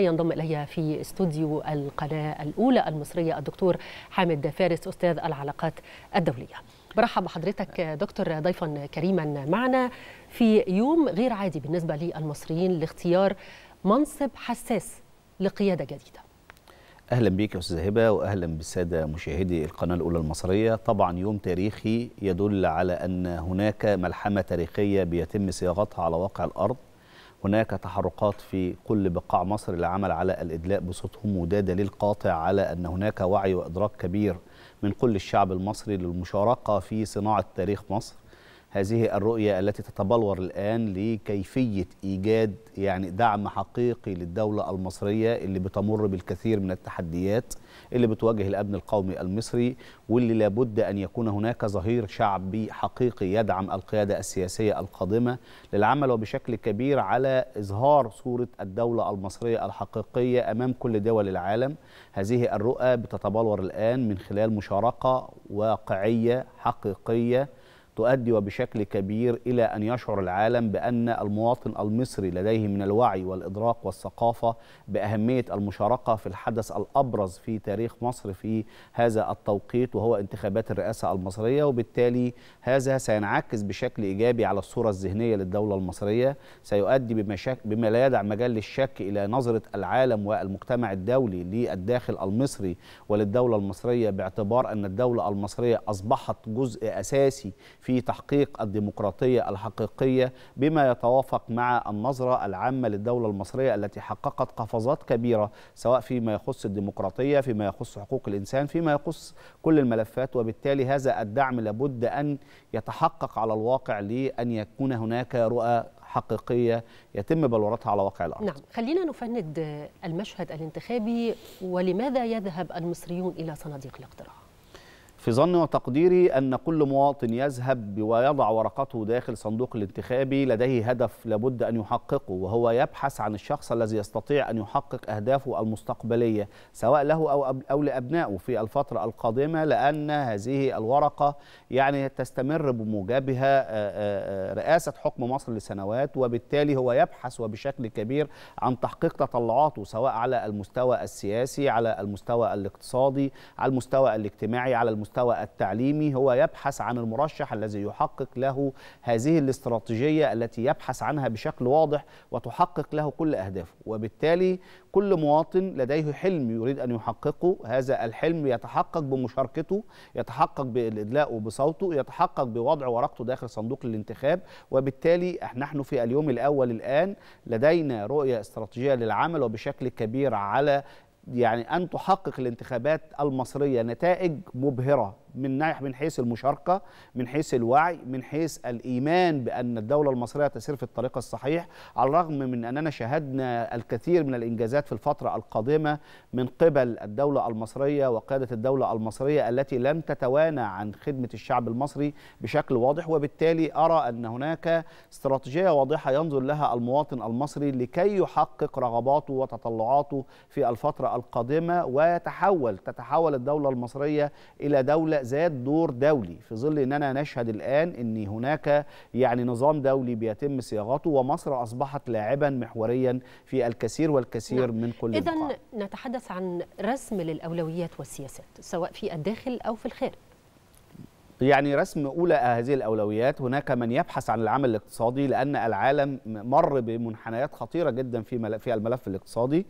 ينضم الي في استوديو القناه الاولى المصريه الدكتور حامد فارس استاذ العلاقات الدوليه. برحب بحضرتك دكتور ضيفا كريما معنا في يوم غير عادي بالنسبه للمصريين لاختيار منصب حساس لقياده جديده. اهلا بك يا استاذه هبه واهلا بالساده مشاهدي القناه الاولى المصريه، طبعا يوم تاريخي يدل على ان هناك ملحمه تاريخيه بيتم صياغتها على واقع الارض هناك تحركات في كل بقاع مصر للعمل على الإدلاء بصوتهم وده دليل قاطع على أن هناك وعي وإدراك كبير من كل الشعب المصري للمشاركة في صناعة تاريخ مصر هذه الرؤية التي تتبلور الآن لكيفية إيجاد يعني دعم حقيقي للدولة المصرية اللي بتمر بالكثير من التحديات اللي بتواجه الأبن القومي المصري واللي لابد أن يكون هناك ظهير شعبي حقيقي يدعم القيادة السياسية القادمة للعمل وبشكل كبير على إظهار صورة الدولة المصرية الحقيقية أمام كل دول العالم هذه الرؤى بتتبلور الآن من خلال مشاركة واقعية حقيقية تؤدي وبشكل كبير إلى أن يشعر العالم بأن المواطن المصري لديه من الوعي والإدراك والثقافة بأهمية المشاركة في الحدث الأبرز في تاريخ مصر في هذا التوقيت وهو انتخابات الرئاسة المصرية وبالتالي هذا سينعكس بشكل إيجابي على الصورة الذهنية للدولة المصرية سيؤدي بما لا يدع مجال للشك إلى نظرة العالم والمجتمع الدولي للداخل المصري وللدولة المصرية باعتبار أن الدولة المصرية أصبحت جزء أساسي في تحقيق الديمقراطية الحقيقية بما يتوافق مع النظرة العامة للدولة المصرية التي حققت قفزات كبيرة سواء فيما يخص الديمقراطية فيما يخص حقوق الإنسان فيما يخص كل الملفات وبالتالي هذا الدعم لابد أن يتحقق على الواقع لأن يكون هناك رؤى حقيقية يتم بلورتها على واقع الأرض نعم خلينا نفند المشهد الانتخابي ولماذا يذهب المصريون إلى صناديق الاقتراع في ظني وتقديري أن كل مواطن يذهب ويضع ورقته داخل صندوق الانتخابي لديه هدف لابد أن يحققه وهو يبحث عن الشخص الذي يستطيع أن يحقق أهدافه المستقبلية سواء له أو, أو لأبنائه في الفترة القادمة لأن هذه الورقة يعني تستمر بموجبها رئاسة حكم مصر لسنوات وبالتالي هو يبحث وبشكل كبير عن تحقيق تطلعاته سواء على المستوى السياسي على المستوى الاقتصادي على المستوى الاجتماعي على المستوى المستوى التعليمي هو يبحث عن المرشح الذي يحقق له هذه الاستراتيجية التي يبحث عنها بشكل واضح وتحقق له كل أهدافه وبالتالي كل مواطن لديه حلم يريد أن يحققه هذا الحلم يتحقق بمشاركته يتحقق بإدلاءه بصوته يتحقق بوضع ورقته داخل صندوق الانتخاب وبالتالي نحن في اليوم الأول الآن لدينا رؤية استراتيجية للعمل وبشكل كبير على يعني أن تحقق الانتخابات المصرية نتائج مبهرة من ناحيه من حيث المشاركه من حيث الوعي من حيث الايمان بان الدوله المصريه تسير في الطريق الصحيح على الرغم من اننا شهدنا الكثير من الانجازات في الفتره القادمه من قبل الدوله المصريه وقاده الدوله المصريه التي لم تتوانى عن خدمه الشعب المصري بشكل واضح وبالتالي ارى ان هناك استراتيجيه واضحه ينظر لها المواطن المصري لكي يحقق رغباته وتطلعاته في الفتره القادمه ويتحول تتحول الدوله المصريه الى دوله ذات دور دولي في ظل اننا نشهد الان ان هناك يعني نظام دولي بيتم صياغته ومصر اصبحت لاعبا محوريا في الكثير والكثير نعم. من كل اذا نتحدث عن رسم للاولويات والسياسات سواء في الداخل او في الخارج يعني رسم أولى هذه الأولويات هناك من يبحث عن العمل الاقتصادي لأن العالم مر بمنحنيات خطيرة جدا في في الملف الاقتصادي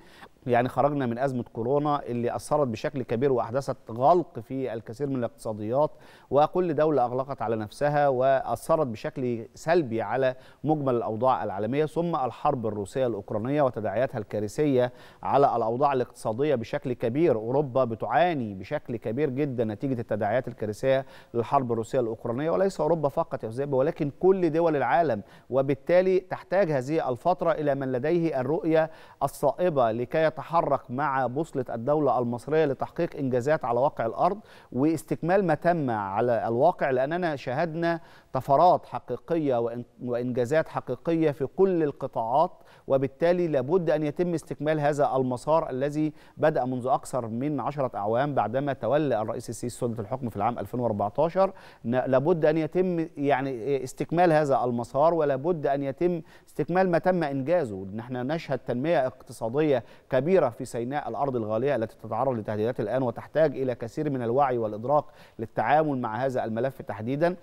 يعني خرجنا من أزمة كورونا اللي أثرت بشكل كبير وأحدثت غلق في الكثير من الاقتصاديات وكل دولة أغلقت على نفسها وأثرت بشكل سلبي على مجمل الأوضاع العالمية ثم الحرب الروسية الأوكرانية وتداعياتها الكارثية على الأوضاع الاقتصادية بشكل كبير أوروبا بتعاني بشكل كبير جدا نتيجة التداعيات الكارثية للحرب الحرب الروسيه الاوكرانيه وليس اوروبا فقط يا زيب ولكن كل دول العالم وبالتالي تحتاج هذه الفتره الى من لديه الرؤيه الصائبه لكي يتحرك مع بوصله الدوله المصريه لتحقيق انجازات على واقع الارض واستكمال ما تم على الواقع لاننا شاهدنا طفرات حقيقيه وانجازات حقيقيه في كل القطاعات وبالتالي لابد ان يتم استكمال هذا المسار الذي بدا منذ اكثر من عشرة اعوام بعدما تولى الرئيس السيسي سلطه الحكم في العام 2014 2011 لابد أن يتم يعني استكمال هذا المسار ولابد أن يتم استكمال ما تم إنجازه إن احنا نشهد تنمية اقتصادية كبيرة في سيناء الأرض الغالية التي تتعرض لتهديدات الآن وتحتاج إلى كثير من الوعي والإدراك للتعامل مع هذا الملف تحديدا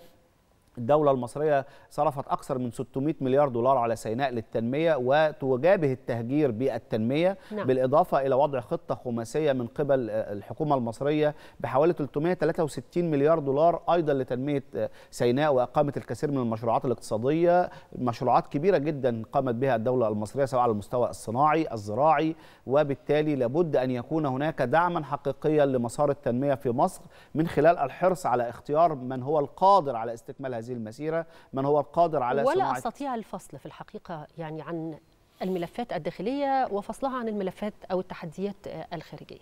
الدولة المصرية صرفت أكثر من 600 مليار دولار على سيناء للتنمية وتجابه التهجير بالتنمية نعم. بالإضافة إلى وضع خطة خماسية من قبل آه، الحكومة المصرية بحوالي 363 مليار دولار أيضا لتنمية آه، سيناء وإقامة الكثير من المشروعات الاقتصادية مشروعات كبيرة جدا قامت بها الدولة المصرية سواء على المستوى الصناعي الزراعي وبالتالي لابد أن يكون هناك دعما حقيقيا لمسار التنمية في مصر من خلال الحرص على اختيار من هو القادر على استكمال هذه هذه المسيرة من هو القادر على ولا أستطيع الفصل في الحقيقة يعني عن الملفات الداخلية وفصلها عن الملفات أو التحديات آه، الخارجية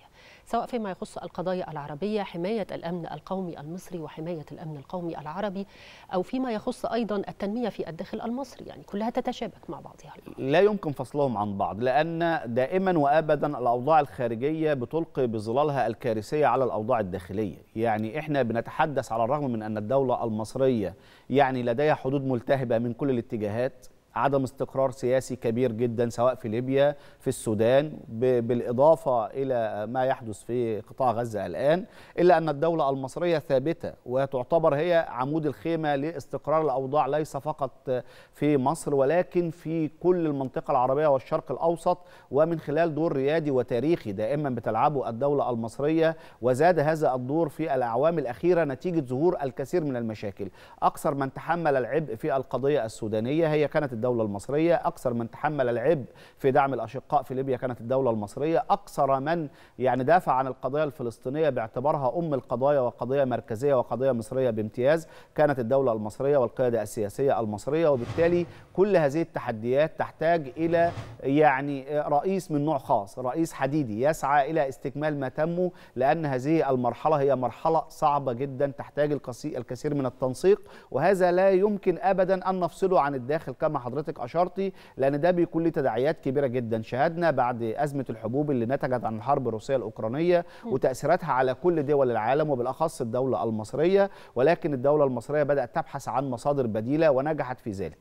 سواء فيما يخص القضايا العربية حماية الأمن القومي المصري وحماية الأمن القومي العربي أو فيما يخص أيضا التنمية في الداخل المصري يعني كلها تتشابك مع بعضها لا يمكن فصلهم عن بعض لأن دائما وأبدا الأوضاع الخارجية بتلقي بظلالها الكارثية على الأوضاع الداخلية يعني إحنا بنتحدث على الرغم من أن الدولة المصرية يعني لديها حدود ملتهبة من كل الاتجاهات عدم استقرار سياسي كبير جدا سواء في ليبيا في السودان بالإضافة إلى ما يحدث في قطاع غزة الآن إلا أن الدولة المصرية ثابتة وتعتبر هي عمود الخيمة لاستقرار الأوضاع ليس فقط في مصر ولكن في كل المنطقة العربية والشرق الأوسط ومن خلال دور ريادي وتاريخي دائما بتلعبه الدولة المصرية وزاد هذا الدور في الأعوام الأخيرة نتيجة ظهور الكثير من المشاكل أكثر من تحمل العبء في القضية السودانية هي كانت الدولة الدولة المصرية أكثر من تحمل العبء في دعم الأشقاء في ليبيا كانت الدولة المصرية أكثر من يعني دافع عن القضية الفلسطينية باعتبارها أم القضايا وقضية مركزية وقضية مصرية بامتياز كانت الدولة المصرية والقيادة السياسية المصرية وبالتالي كل هذه التحديات تحتاج إلى يعني رئيس من نوع خاص رئيس حديدي يسعى إلى استكمال ما تمه لأن هذه المرحلة هي مرحلة صعبة جدا تحتاج الكثير من التنسيق وهذا لا يمكن أبدا أن نفصله عن الداخل كما حضرتك أشرتي لأن ده بيكون له تداعيات كبيرة جدا شهدنا بعد أزمة الحبوب اللي نتجت عن الحرب الروسية الأوكرانية وتأثيراتها على كل دول العالم وبالأخص الدولة المصرية ولكن الدولة المصرية بدأت تبحث عن مصادر بديلة ونجحت في ذلك